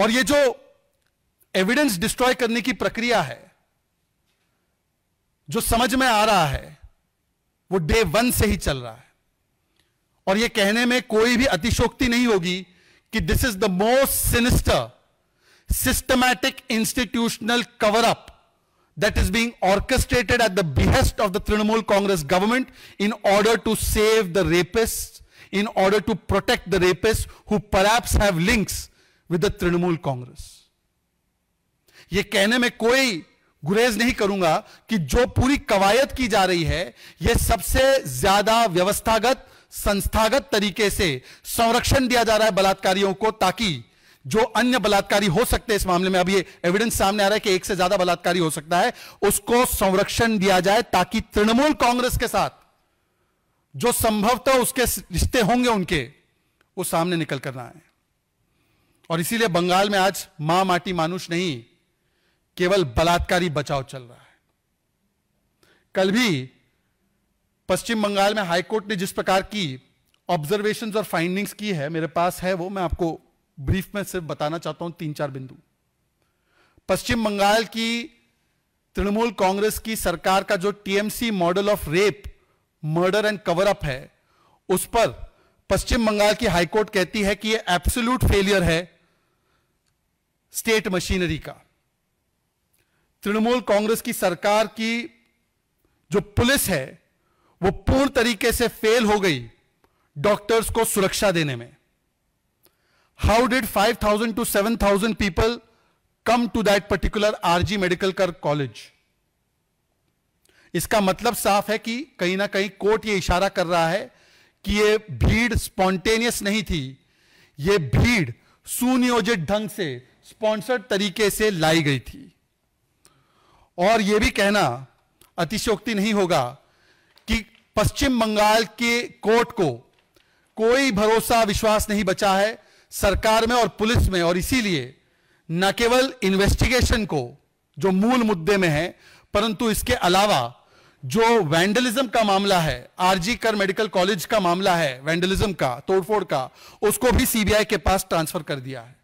और ये जो एविडेंस डिस्ट्रॉय करने की प्रक्रिया है जो समझ में आ रहा है वो डे वन से ही चल रहा है और ये कहने में कोई भी अतिशोक्ति नहीं होगी कि this is the most sinister systematic institutional cover up that is being orchestrated at the behest of the Trinamool Congress government in order to save the rapist in order to protect the rapist who perhaps have links with the Trinamool Congress ये कहने में कोई गुरेज नहीं करूंगा कि जो पूरी कवायद की जा रही है यह सबसे ज्यादा व्यवस्थागत संस्थागत तरीके से संरक्षण दिया जा रहा है बलात्कारियों को ताकि जो अन्य बलात्कारी हो सकते हैं इस मामले में अब ये एविडेंस सामने आ रहा है कि एक से ज्यादा बलात्कारी हो सकता है उसको संरक्षण दिया जाए ताकि तृणमूल कांग्रेस के साथ जो संभवतः उसके रिश्ते होंगे उनके वो सामने निकल कर रहा है और इसीलिए बंगाल में आज मां माटी मानुष नहीं केवल बलात्कारी बचाव चल रहा है कल भी पश्चिम बंगाल में हाईकोर्ट ने जिस प्रकार की ऑब्जर्वेशन और फाइंडिंग्स की है मेरे पास है वो मैं आपको ब्रीफ में सिर्फ बताना चाहता हूं तीन चार बिंदु पश्चिम बंगाल की तृणमूल कांग्रेस की सरकार का जो TMC model of rape murder and cover up है उस पर पश्चिम बंगाल की हाईकोर्ट कहती है कि यह एब्सोल्यूट फेलियर है स्टेट मशीनरी का तृणमूल कांग्रेस की सरकार की जो पुलिस है वो पूर्ण तरीके से फेल हो गई डॉक्टर्स को सुरक्षा देने में how did 5000 to 7000 people come to that particular RG medical Kar college इसका मतलब साफ है कि कहीं ना कहीं कोर्ट ये इशारा कर रहा है कि ये भीड़ स्पॉन्टेनियस नहीं थी ये भीड़ सुनियोजित ढंग से स्पॉन्सर्ड तरीके से लाई गई थी और यह भी कहना अतिशोक्ति नहीं होगा कि पश्चिम बंगाल के कोर्ट को कोई भरोसा विश्वास नहीं बचा है सरकार में और पुलिस में और इसीलिए न केवल इन्वेस्टिगेशन को जो मूल मुद्दे में है परंतु इसके अलावा जो वैंडलिज्म का मामला है आरजी कर मेडिकल कॉलेज का मामला है वैंडलिज्म का तोड़फोड़ का उसको भी सीबीआई के पास ट्रांसफर कर दिया है